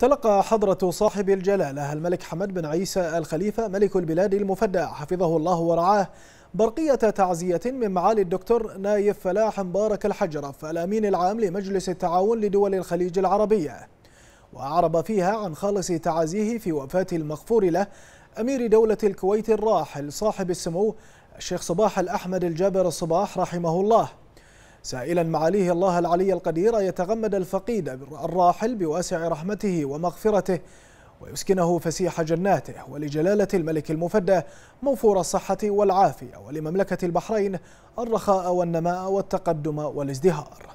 تلقى حضرة صاحب الجلالة الملك حمد بن عيسى الخليفة ملك البلاد المفدى حفظه الله ورعاه برقية تعزية من معالي الدكتور نايف فلاح مبارك الحجرف الأمين العام لمجلس التعاون لدول الخليج العربية وأعرب فيها عن خالص تعازيه في وفاة المغفور له أمير دولة الكويت الراحل صاحب السمو الشيخ صباح الأحمد الجابر الصباح رحمه الله سائلا معاليه الله العلي القدير يتغمد الفقيد الراحل بواسع رحمته ومغفرته ويسكنه فسيح جناته ولجلالة الملك المفدى موفور الصحة والعافية ولمملكة البحرين الرخاء والنماء والتقدم والازدهار